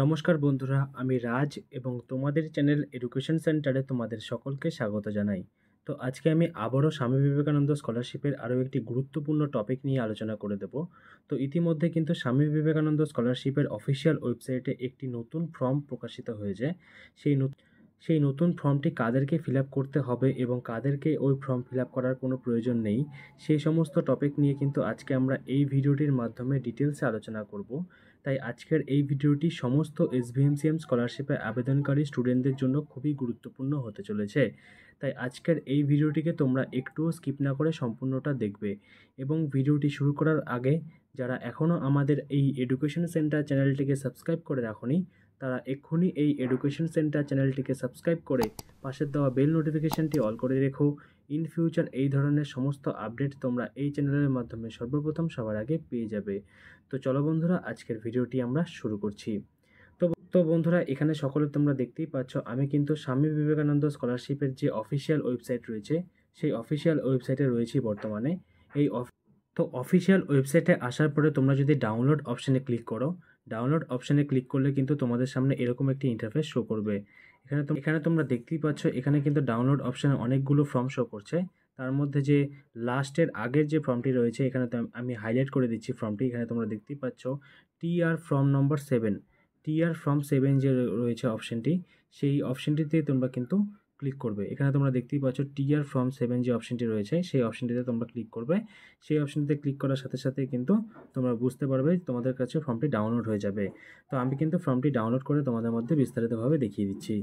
নমস্কার বন্ধুরা আমি রাজ এবং তোমাদের চ্যানেল এডুকেশন সেন্টারে তোমাদের সকলকে স্বাগত জানাই তো আজকে আমি আবারও স্বামী বিবেকানন্দ স্কলারশিপের আরও একটি গুরুত্বপূর্ণ টপিক নিয়ে আলোচনা করে দেব তো ইতিমধ্যে কিন্তু স্বামী বিবেকানন্দ স্কলারশিপের অফিসিয়াল ওয়েবসাইটে একটি নতুন ফর্ম প্রকাশিত হয়েছে সেই সেই নতুন ফর্মটি কাদেরকে ফিল করতে হবে এবং কাদেরকে ওই ফর্ম ফিল করার কোনো প্রয়োজন নেই সেই সমস্ত টপিক নিয়ে কিন্তু আজকে আমরা এই ভিডিওটির মাধ্যমে ডিটেলসে আলোচনা করব তাই আজকের এই ভিডিওটি সমস্ত এসভিএমসিএম স্কলারশিপে আবেদনকারী স্টুডেন্টদের জন্য খুবই গুরুত্বপূর্ণ হতে চলেছে তাই আজকের এই ভিডিওটিকে তোমরা একটুও স্কিপ না করে সম্পূর্ণটা দেখবে এবং ভিডিওটি শুরু করার আগে যারা এখনও আমাদের এই এডুকেশন সেন্টার চ্যানেলটিকে সাবস্ক্রাইব করে রাখনি তারা এক্ষুনি এই এডুকেশন সেন্টার চ্যানেলটিকে সাবস্ক্রাইব করে পাশের দেওয়া বেল নোটিফিকেশানটি অল করে রেখো ইন ফিউচার এই ধরনের সমস্ত আপডেট তোমরা এই চ্যানেলের মাধ্যমে সর্বপ্রথম সবার আগে পেয়ে যাবে তো চলো বন্ধুরা আজকের ভিডিওটি আমরা শুরু করছি তো তো বন্ধুরা এখানে সকলে তোমরা দেখতেই পাচ্ছ আমি কিন্তু স্বামী বিবেকানন্দ স্কলারশিপের যে অফিসিয়াল ওয়েবসাইট রয়েছে সেই অফিসিয়াল ওয়েবসাইটে রয়েছি বর্তমানে এই তো অফিসিয়াল ওয়েবসাইটে আসার পরে তোমরা যদি ডাউনলোড অপশানে ক্লিক করো ডাউনলোড অপশানে ক্লিক করলে কিন্তু তোমাদের সামনে এরকম একটি ইন্টারফেস শো করবে এখানে এখানে তোমরা দেখতেই পাচ্ছ এখানে কিন্তু ডাউনলোড অপশানে অনেকগুলো ফর্ম শো করছে তার মধ্যে যে লাস্টের আগের যে ফর্মটি রয়েছে এখানে আমি হাইলাইট করে দিচ্ছি ফর্মটি এখানে তোমরা দেখতেই পাচ্ছ T R form number seven T R form seven যে রয়েছে অপশানটি সেই অপশানটিতে তোমরা কিন্তু ক্লিক করবে এখানে তোমরা দেখতেই পাচ্ছ টিয়ার ফ্রম সেভেন যে অপশনটি রয়েছে সেই অপশনটিতে তোমরা ক্লিক করবে সেই অপশনটিতে ক্লিক করার সাথে সাথে কিন্তু তোমরা বুঝতে পারবে তোমাদের কাছে ফর্মটি ডাউনলোড হয়ে যাবে তো আমি কিন্তু ফর্মটি ডাউনলোড করে তোমাদের মধ্যে বিস্তারিতভাবে দেখিয়ে দিচ্ছি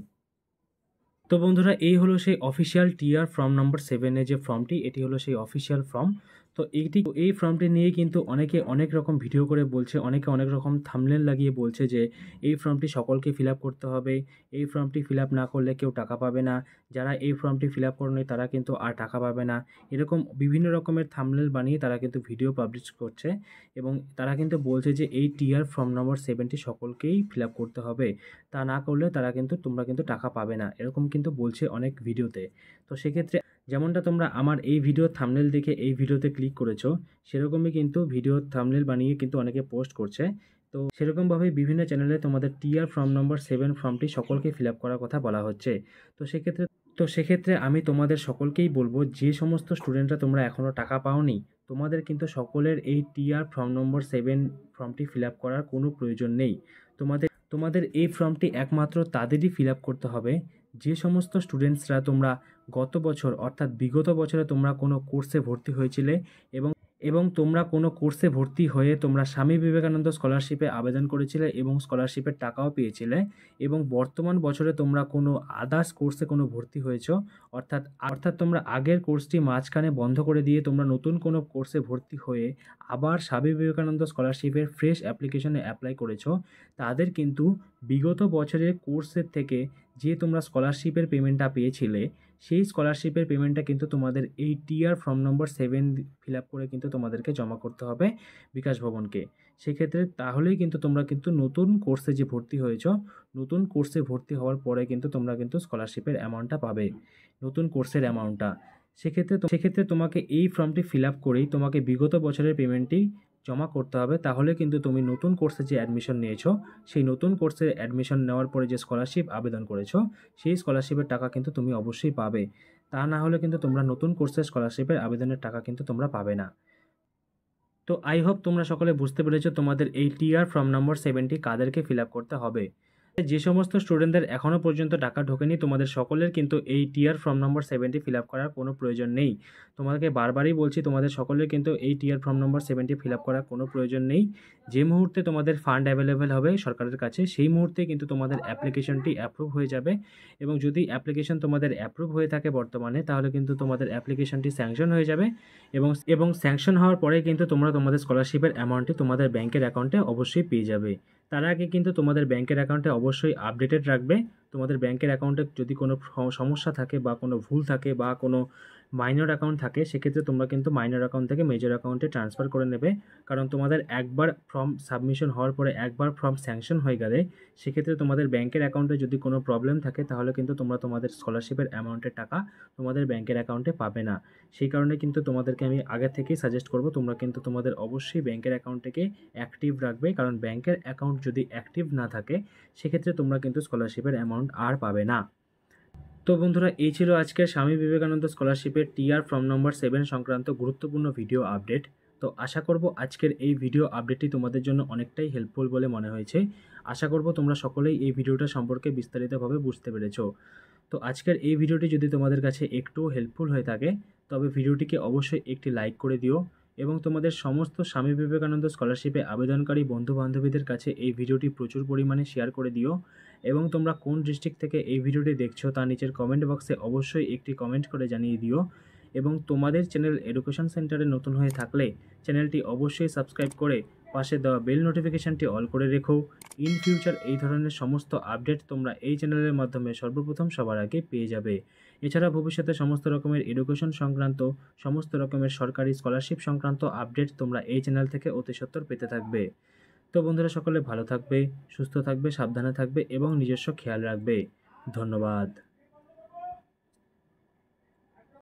তো বন্ধুরা এই হলো সেই অফিসিয়াল টিয়ার ফর্ম নম্বর সেভেনের যে ফর্মটি এটি হলো সেই অফিসিয়াল ফর্ম তো এইটি এই ফর্মটি নিয়ে কিন্তু অনেকে অনেক রকম ভিডিও করে বলছে অনেকে অনেক রকম থামলেন লাগিয়ে বলছে যে এই ফর্মটি সকলকে ফিল করতে হবে এই ফর্মটি ফিল না করলে কেউ টাকা পাবে না যারা এই ফর্মটি ফিল আপ করেনি তারা কিন্তু আর টাকা পাবে না এরকম বিভিন্ন রকমের থামলেন বানিয়ে তারা কিন্তু ভিডিও পাবলিশ করছে এবং তারা কিন্তু বলছে যে এই টিআর ফর্ম নম্বর সেভেনটি সকলকেই ফিল করতে হবে তা না করলে তারা কিন্তু তোমরা কিন্তু টাকা পাবে না এরকম কিন্তু বলছে অনেক ভিডিওতে তো সেক্ষেত্রে যেমনটা তোমরা আমার এই ভিডিও থামনেল দেখে এই ভিডিওতে ক্লিক করেছো সেরকমই কিন্তু ভিডিও থামনেল বানিয়ে কিন্তু অনেকে পোস্ট করছে তো সেরকমভাবে বিভিন্ন চ্যানেলে তোমাদের টিআর ফর্ম নম্বর সেভেন ফর্মটি সকলকে ফিল করার কথা বলা হচ্ছে তো সেক্ষেত্রে তো সেক্ষেত্রে আমি তোমাদের সকলকেই বলবো যে সমস্ত স্টুডেন্টরা তোমরা এখনও টাকা পাওনি তোমাদের কিন্তু সকলের এই টিআর ফর্ম নম্বর সেভেন ফর্মটি ফিল করার কোনো প্রয়োজন নেই তোমাদের তোমাদের এই ফর্মটি একমাত্র তাদেরই ফিল করতে হবে যে সমস্ত স্টুডেন্টসরা তোমরা গত বছর অর্থাৎ বিগত বছরে তোমরা কোনো কোর্সে ভর্তি হয়েছিলে এবং এবং তোমরা কোনো কোর্সে ভর্তি হয়ে তোমরা স্বামী বিবেকানন্দ স্কলারশিপে আবেদন করেছিলে এবং স্কলারশিপের টাকাও পেয়েছিলে এবং বর্তমান বছরে তোমরা কোনো আদার্স কোর্সে কোনো ভর্তি হয়েছ অর্থাৎ অর্থাৎ তোমরা আগের কোর্সটি মাঝখানে বন্ধ করে দিয়ে তোমরা নতুন কোনো কোর্সে ভর্তি হয়ে আবার স্বামী বিবেকানন্দ স্কলারশিপের ফ্রেশ অ্যাপ্লিকেশনে অ্যাপ্লাই করেছ তাদের কিন্তু বিগত বছরের কোর্সের থেকে যে তোমরা স্কলারশিপের পেমেন্টটা পেয়েছিলে সেই স্কলারশিপের পেমেন্টটা কিন্তু তোমাদের এই TR form number seven fill up করে কিন্তু তোমাদেরকে জমা করতে হবে বিকাশ ভবনকে সেক্ষেত্রে তাহলেই কিন্তু তোমরা কিন্তু নতুন কোর্সে যে ভর্তি হয়েছ নতুন কোর্সে ভর্তি হওয়ার পরে কিন্তু তোমরা কিন্তু স্কলারশিপের অ্যামাউন্টটা পাবে নতুন কোর্সের অ্যামাউন্টটা সেক্ষেত্রে সেক্ষেত্রে তোমাকে এই ফর্মটি ফিল আপ করেই তোমাকে বিগত বছরের পেমেন্টটি জমা করতে হবে তাহলে কিন্তু তুমি নতুন কোর্সে যে অ্যাডমিশন নিয়েছো সেই নতুন কোর্সে অ্যাডমিশন নেওয়ার পরে যে স্কলারশিপ আবেদন করেছো সেই স্কলারশিপের টাকা কিন্তু তুমি অবশ্যই পাবে তা না হলে কিন্তু তোমরা নতুন কোর্সে স্কলারশিপের আবেদনের টাকা কিন্তু তোমরা পাবে না তো আই হোপ তোমরা সকলে বুঝতে পেরেছো তোমাদের এই টিআর ফর্ম নম্বর সেভেনটি কাদেরকে ফিল করতে হবে যে সমস্ত স্টুডেন্টদের এখনও পর্যন্ত টাকা ঢোকেনি তোমাদের সকলের কিন্তু এই টিয়ার ফর্ম নম্বর সেভেনটি ফিল আপ করার কোনো প্রয়োজন নেই তোমাদেরকে বারবারই বলছি তোমাদের সকলের কিন্তু এই টিয়ার ফর্ম নম্বর সেভেনটি ফিল আপ করার কোনো প্রয়োজন নেই যে মুহূর্তে তোমাদের ফান্ড অ্যাভেলেবেল হবে সরকারের কাছে সেই মুহূর্তে কিন্তু তোমাদের অ্যাপ্লিকেশনটি অ্যাপ্রুভ হয়ে যাবে এবং যদি অ্যাপ্লিকেশন তোমাদের অ্যাপ্রুভ হয়ে থাকে বর্তমানে তাহলে কিন্তু তোমাদের অ্যাপ্লিকেশনটি স্যাংশন হয়ে যাবে এবং এবং স্যাংশন হওয়ার পরে কিন্তু তোমরা তোমাদের স্কলারশিপের অ্যামাউন্টটি তোমাদের ব্যাংকের অ্যাকাউন্টে অবশ্যই পেয়ে যাবে তার আগে কিন্তু তোমাদের ব্যাংকের অ্যাকাউন্টে অবশ্যই আপডেটেড রাখবে তোমাদের ব্যাংকের অ্যাকাউন্টে যদি কোনো সমস্যা থাকে বা কোনো ভুল থাকে বা কোনো মাইনর অ্যাকাউন্ট থাকে সেক্ষেত্রে তোমরা কিন্তু মাইনর অ্যাকাউন্ট থেকে মেজর অ্যাকাউন্টে ট্রান্সফার করে নেবে কারণ তোমাদের একবার ফর্ম সাবমিশন হওয়ার পরে একবার ফর্ম স্যাংশন হয়ে গেলে সেক্ষেত্রে তোমাদের ব্যাংকের অ্যাকাউন্টে যদি কোনো প্রবলেম থাকে তাহলে কিন্তু তোমরা তোমাদের স্কলারশিপের অ্যামাউন্টের টাকা তোমাদের ব্যাংকের অ্যাকাউন্টে পাবে না সেই কারণে কিন্তু তোমাদেরকে আমি আগে থেকেই সাজেস্ট করব তোমরা কিন্তু তোমাদের অবশ্যই ব্যাংকের অ্যাকাউন্টটাকে অ্যাক্টিভ রাখবে কারণ ব্যাংকের অ্যাকাউন্ট যদি অ্যাক্টিভ না থাকে সেক্ষেত্রে তোমরা কিন্তু স্কলারশিপের অ্যামাউন্ট ডিসকাউন্ট আর পাবে না তো বন্ধুরা এই ছিল আজকের স্বামী বিবেকানন্দ স্কলারশিপের টিআর ফর্ম নম্বর সেভেন সংক্রান্ত গুরুত্বপূর্ণ ভিডিও আপডেট তো আশা করব আজকের এই ভিডিও আপডেটটি তোমাদের জন্য অনেকটাই হেল্পফুল বলে মনে হয়েছে আশা করব তোমরা সকলেই এই ভিডিওটা সম্পর্কে বিস্তারিতভাবে বুঝতে পেরেছ তো আজকের এই ভিডিওটি যদি তোমাদের কাছে একটু হেল্পফুল হয়ে থাকে তবে ভিডিওটিকে অবশ্যই একটি লাইক করে দিও এবং তোমাদের সমস্ত স্বামী বিবেকানন্দ স্কলারশিপে আবেদনকারী বন্ধু বান্ধবীদের কাছে এই ভিডিওটি প্রচুর পরিমাণে শেয়ার করে দিও এবং তোমরা কোন ডিস্ট্রিক্ট থেকে এই ভিডিওটি দেখছো তা নিচের কমেন্ট বক্সে অবশ্যই একটি কমেন্ট করে জানিয়ে দিও এবং তোমাদের চ্যানেল এডুকেশন সেন্টারে নতুন হয়ে থাকলে চ্যানেলটি অবশ্যই সাবস্ক্রাইব করে পাশে দেওয়া বেল নোটিফিকেশানটি অল করে রেখো ইন ফিউচার এই ধরনের সমস্ত আপডেট তোমরা এই চ্যানেলের মাধ্যমে সর্বপ্রথম সবার আগে পেয়ে যাবে এছাড়া ভবিষ্যতে সমস্ত রকমের এডুকেশন সংক্রান্ত সমস্ত রকমের সরকারি স্কলারশিপ সংক্রান্ত আপডেট তোমরা এই চ্যানেল থেকে অতি সত্তর পেতে থাকবে তো বন্ধুরা সকলে ভালো থাকবে সুস্থ থাকবে সাবধানে থাকবে এবং নিজস্ব খেয়াল রাখবে ধন্যবাদ